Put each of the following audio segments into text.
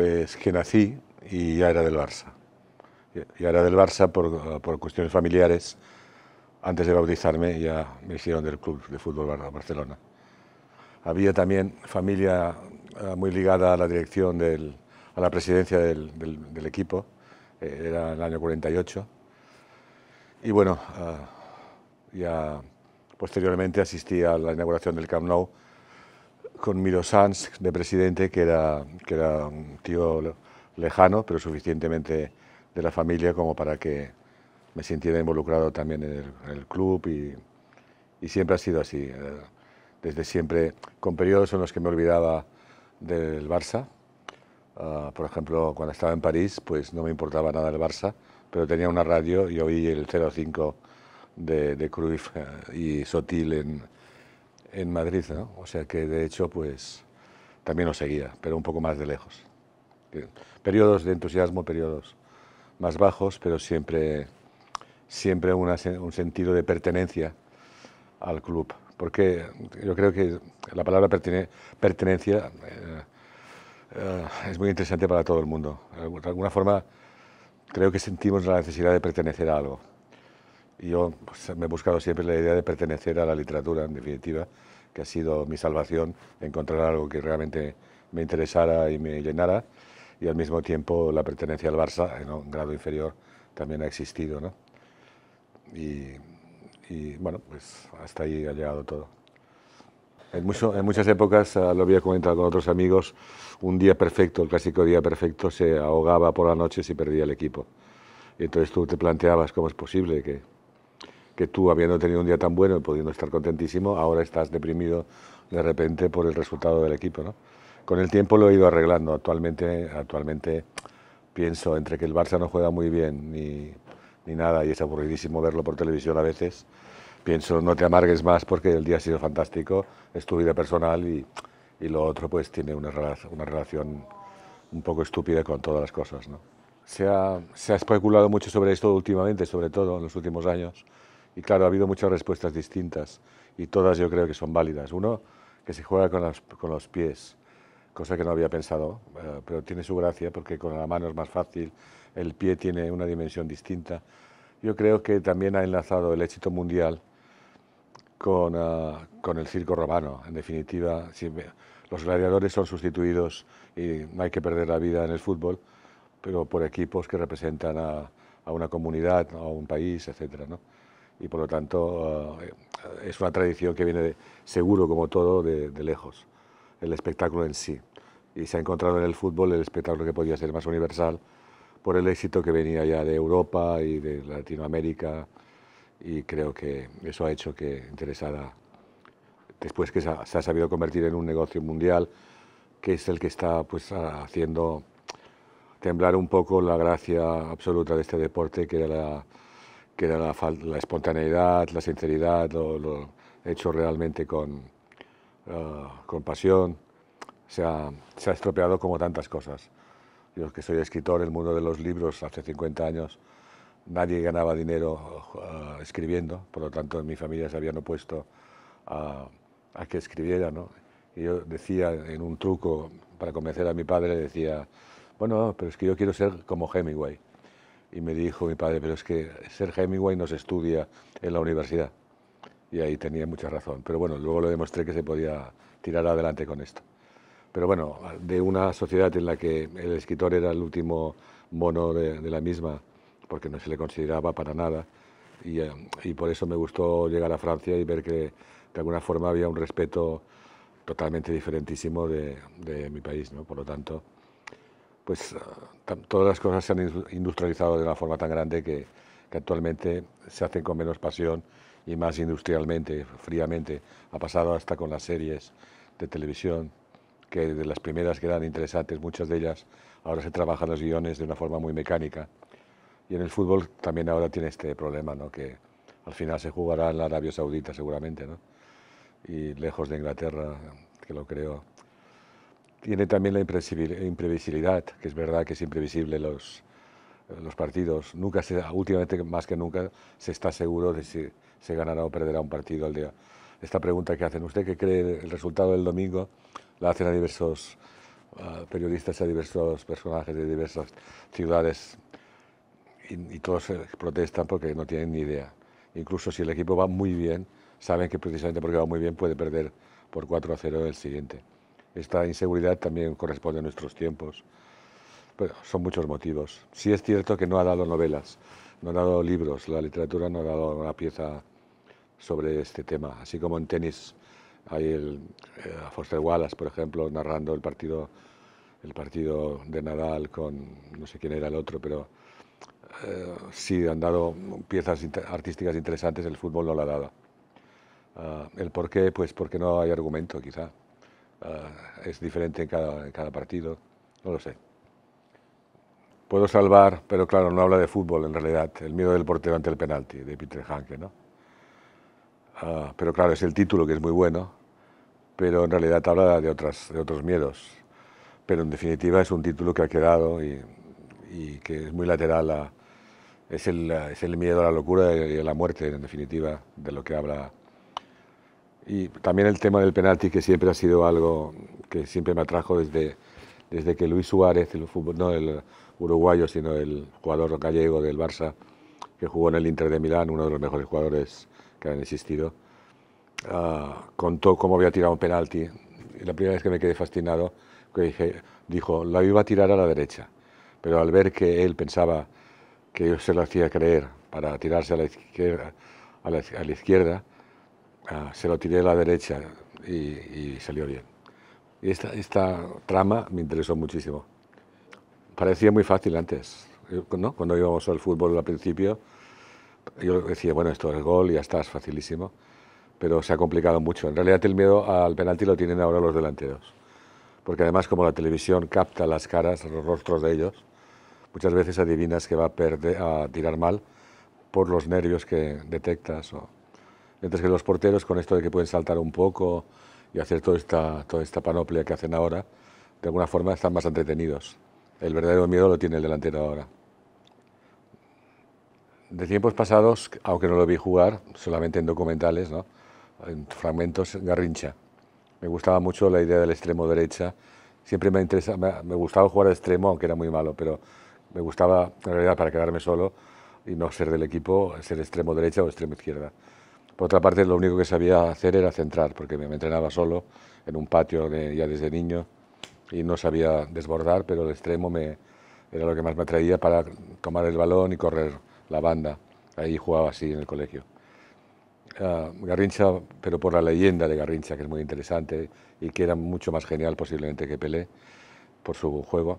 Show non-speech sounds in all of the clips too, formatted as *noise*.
pues que nací y ya era del Barça. Ya era del Barça por, por cuestiones familiares. Antes de bautizarme ya me hicieron del club de fútbol Barcelona. Había también familia eh, muy ligada a la dirección, del, a la presidencia del, del equipo. Eh, era el año 48. Y bueno, ah, ya posteriormente asistí a la inauguración del Camp Nou con Miro Sanz de presidente, que era, que era un tío lejano, pero suficientemente de la familia como para que me sintiera involucrado también en el, club y, y, siempre ha sido así. Eh, desde siempre, con periodos en los que me olvidaba del Barça. Ah, por ejemplo, cuando estaba en París, pues no me importaba nada el Barça, pero tenía una radio y oí el 05 de, de Cruyff eh, y Sotil en, en Madrid, ¿no? O sea que de hecho, pues también lo seguía, pero un poco más de lejos. Periodos de entusiasmo, periodos más bajos, pero siempre, siempre un sentido de pertenencia al club. Porque yo creo que la palabra pertenencia eh, eh, es muy interesante para todo el mundo. De alguna forma, creo que sentimos la necesidad de pertenecer a algo yo pues, me he buscado siempre la idea de pertenecer a la literatura, en definitiva, que ha sido mi salvación, encontrar algo que realmente me interesara y me llenara, y al mismo tiempo la pertenencia al Barça, en un grado inferior, también ha existido. ¿no? Y, bueno, pues hasta ahí ha llegado todo. En, muchas épocas, ah, lo había comentado con otros amigos, un día perfecto, el clásico día perfecto, se ahogaba por la noche si perdía el equipo. Entonces tú te planteabas cómo es posible que que tú, habiendo tenido un día tan bueno y pudiendo estar contentísimo, ahora estás deprimido de repente por el resultado del equipo. ¿no? Con el tiempo lo he ido arreglando. Actualmente, actualmente pienso entre que el Barça no juega muy bien ni, ni nada y es aburridísimo verlo por televisión a veces. Pienso, no te amargues más porque el día ha sido fantástico, es tu vida personal y, y lo otro pues tiene una, una relación un poco estúpida con todas las cosas. ¿no? Se, ha, se ha especulado mucho sobre esto últimamente, sobre todo en los últimos años y claro, ha habido muchas respuestas distintas y todas yo creo que son válidas. Uno, que se juega con los, pies, cosa que no había pensado, eh, pero tiene su gracia porque con la mano es más fácil, el pie tiene una dimensión distinta. Yo creo que también ha enlazado el éxito mundial con, ah, el circo romano. En definitiva, los gladiadores son sustituidos y no hay que perder la vida en el fútbol, pero por equipos que representan a, una comunidad, a un país, etcétera, ¿no? y por lo tanto eh, es una tradición que viene seguro como todo de, lejos, el espectáculo en sí. Y se ha encontrado en el fútbol el espectáculo que podía ser más universal por el éxito que venía ya de Europa y de Latinoamérica y creo que eso ha hecho que Interesada, después que se ha, sabido convertir en un negocio mundial, que es el que está pues, haciendo temblar un poco la gracia absoluta de este deporte, que era la que era la, espontaneidad, la sinceridad, lo, lo hecho realmente con, ah, con pasión, se ha, estropeado como tantas cosas. Yo que soy escritor, el mundo de los libros, hace 50 años nadie ganaba dinero ah, escribiendo, por lo tanto en mi familia se habían opuesto a, que escribiera. Y yo decía en un truco para convencer a mi padre, decía, bueno, pero es que yo quiero ser como Hemingway. Y me dijo mi padre, pero es que Sergio Hemingway no se estudia en la universidad. Y ahí tenía mucha razón. Pero bueno, luego lo demostré que se podía tirar adelante con esto. Pero bueno, de una sociedad en la que el escritor era el último mono de, la misma, porque no se le consideraba para nada, eh, y, por eso me gustó llegar a Francia y ver que de alguna forma había un respeto totalmente diferentísimo de, de mi país, ¿no? Por lo tanto, pues eh, todas las cosas se han industrializado de una forma tan grande que, actualmente se hacen con menos pasión y más industrialmente, fríamente. Ha pasado hasta con las series de televisión, que de las primeras que eran interesantes, muchas de ellas, ahora se trabajan los guiones de una forma muy mecánica. Y en el fútbol también ahora tiene este problema, ¿no? que al final se jugará en la Arabia Saudita seguramente, ¿no? y lejos de Inglaterra, que lo creo tiene también la imprevisibilidad, que es verdad que es imprevisible los, los partidos. Nunca se, últimamente más que nunca se está seguro de si se ganará o perderá un partido al día. Esta pregunta que hacen, ¿usted qué cree el resultado del domingo? La hacen a diversos periodistas, a diversos personajes de diversas ciudades y, y todos eh, protestan porque no tienen ni idea. Incluso si el equipo va muy bien, saben que precisamente porque va muy bien puede perder por 4 a 0 el siguiente. Esta inseguridad también corresponde a nuestros tiempos. Pero son muchos motivos. Sí es cierto que no ha dado novelas, no ha dado libros, la literatura no ha dado una pieza sobre este tema. Así como en tenis hay el, eh, Foster Wallace, por ejemplo, narrando el partido, el partido de Nadal con no sé quién era el otro, pero eh, sí han dado piezas artísticas interesantes, el fútbol no lo ha dado. Ah, ¿El por qué? Pues porque no hay argumento, quizá. Ah, es diferente en cada, partido, no lo sé. Puedo salvar, pero claro, no habla de fútbol en realidad, el miedo del portero ante el penalti de Peter Hanke, ¿no? Ah, pero claro, es el título que es muy bueno, pero en realidad habla de, otras, de otros miedos. Pero en definitiva es un título que ha quedado y, que es muy lateral a, es el, es el, miedo a la locura y a la muerte, en definitiva, de lo que habla y también el tema del penalti, que siempre ha sido algo que siempre me atrajo desde, desde que Luis Suárez, el fútbol, no el uruguayo, sino el jugador gallego del Barça, que jugó en el Inter de Milán, uno de los mejores jugadores que han existido, ah, contó cómo había tirado un penalti. Y la primera vez que me quedé fascinado, que dijo, la iba a tirar a la derecha. Pero al ver que él pensaba que yo se lo hacía creer para tirarse a la izquierda, a la izquierda Ah, se lo tiré a la derecha y, salió bien. Y esta, trama me interesó muchísimo. Parecía muy fácil antes, ¿no? Cuando íbamos al fútbol al principio, yo decía, bueno, esto es gol, y ya está, es facilísimo. Pero se ha complicado mucho. En realidad el miedo al penalti lo tienen ahora los delanteros. Porque además como la televisión capta las caras, los rostros de ellos, muchas veces adivinas que va a, a tirar mal por los nervios que detectas. O, Mientras que los porteros, con esto de que pueden saltar un poco y hacer toda esta, toda esta panoplia que hacen ahora, de alguna forma están más entretenidos. El verdadero miedo lo tiene el delantero ahora. De tiempos pasados, aunque no lo vi jugar, solamente en documentales, ¿no? en fragmentos, Garrincha. Me gustaba mucho la idea del extremo derecha. Siempre me, interesa, me, gustaba jugar al extremo, aunque era muy malo, pero me gustaba, en realidad, para quedarme solo y no ser del equipo, ser extremo derecha o extremo izquierda. Por otra parte, lo único que sabía hacer era centrar, porque me entrenaba solo en un patio ya desde niño y no sabía desbordar, pero el extremo me, era lo que más me atraía para tomar el balón y correr la banda. Ahí jugaba así en el colegio. Ah, Garrincha, pero por la leyenda de Garrincha, que es muy interesante y que era mucho más genial posiblemente que Pelé por su juego.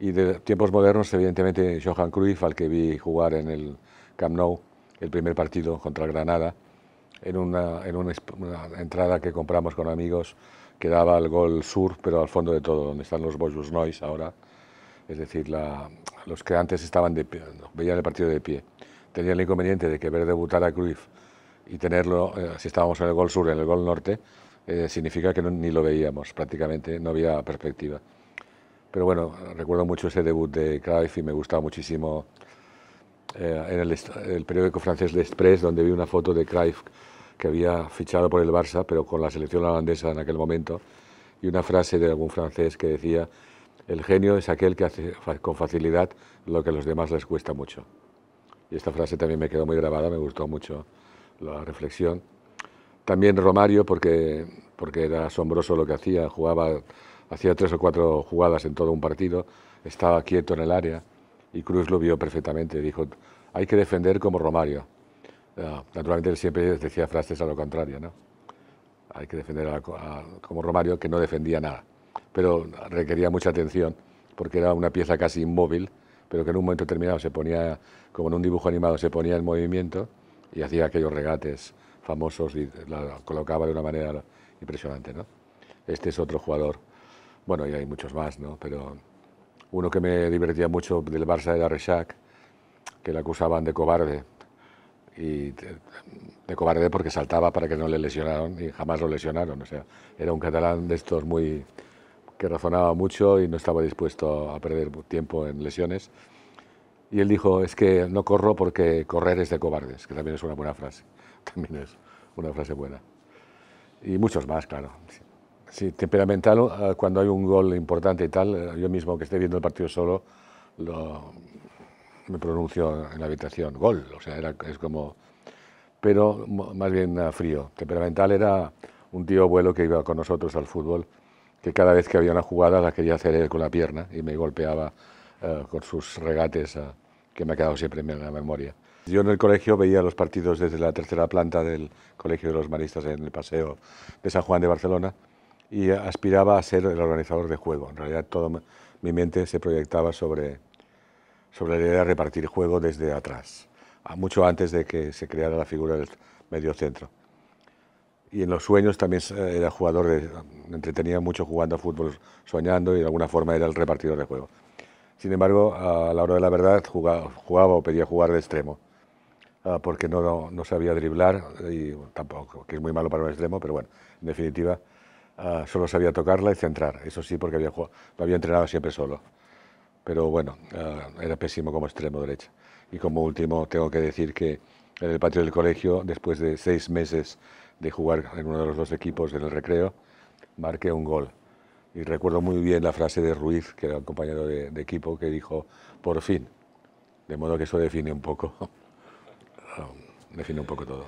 Y de tiempos modernos, evidentemente, Johan Cruyff, al que vi jugar en el Camp Nou, el primer partido contra Granada, en, una, en una, entrada que compramos con amigos que daba al gol sur, pero al fondo de todo, donde están los Boyus Nois ahora. Es decir, la, los que antes estaban de veían el partido de pie. Tenían el inconveniente de que ver debutar a Cruyff y tenerlo, eh, si estábamos en el gol sur, en el gol norte, eh, significa que ni lo veíamos prácticamente, no había perspectiva. Pero bueno, recuerdo mucho ese debut de Cruyff y me gustaba muchísimo eh, en el, periódico francés Le donde vi una foto de Cruyff que había fichado por el Barça, pero con la selección holandesa en aquel momento, y una frase de algún francés que decía, el genio es aquel que hace con facilidad lo que a los demás les cuesta mucho. Y esta frase también me quedó muy grabada, me gustó mucho la reflexión. También Romario, porque, porque era asombroso lo que hacía, jugaba, hacía tres o cuatro jugadas en todo un partido, estaba quieto en el área y Cruz lo vio perfectamente, dijo, hay que defender como Romario. Ah, naturalmente él siempre decía frases a lo contrario, ¿no? Hay que defender como Romario, que no defendía nada, pero requería mucha atención, porque era una pieza casi inmóvil, pero que en un momento determinado se ponía, como en un dibujo animado, se ponía en movimiento y hacía aquellos regates famosos y la colocaba de una manera impresionante, ¿no? Este es otro jugador. Bueno, y hay muchos más, ¿no? Pero uno que me divertía mucho del Barça de Rechac, que le acusaban de cobarde. Y de cobarde porque saltaba para que no le lesionaron y jamás lo lesionaron. era un catalán de estos muy que razonaba mucho y no estaba dispuesto a perder tiempo en lesiones. Y él dijo, es que no corro porque correr es de cobardes, que también es una buena frase. *laughs* También es una frase buena. Y muchos más, claro. Sí, temperamental, eh, cuando hay un gol importante y tal, eh, yo mismo que esté viendo el partido solo, lo, me pronuncio en la habitación, gol, o sea, era, es como... Pero más bien eh, frío. Temperamental era un tío abuelo que iba con nosotros al fútbol, que cada vez que había una jugada la quería hacer él con la pierna y me golpeaba con sus regates, que me ha quedado siempre en la memoria. Yo en el colegio veía los partidos desde la tercera planta del Colegio de los Maristas en el Paseo de San Juan de Barcelona y aspiraba a ser el organizador de juego. En realidad, toda mi mente se proyectaba sobre, sobre la idea de repartir juego desde atrás, mucho antes de que se creara la figura del mediocentro. Y en los sueños también eh, era jugador, de, entretenía mucho jugando a fútbol, soñando y de alguna forma era el repartidor de juego. Sin embargo, a la hora de la verdad jugaba, jugaba o pedía jugar de extremo, ah, porque no, no, sabía driblar y tampoco, que es muy malo para un extremo, pero bueno, en definitiva, Ah, solo sabía tocarla y centrar, eso sí, porque había, había entrenado siempre solo. Pero bueno, ah, era pésimo como extremo derecho. Y como último, tengo que decir que en el patio del colegio, después de seis meses de jugar en uno de los dos equipos en el recreo, marqué un gol. Y recuerdo muy bien la frase de Ruiz, que era un compañero de, de equipo, que dijo, por fin. De modo que eso define un poco, *laughs* ah, define un poco todo.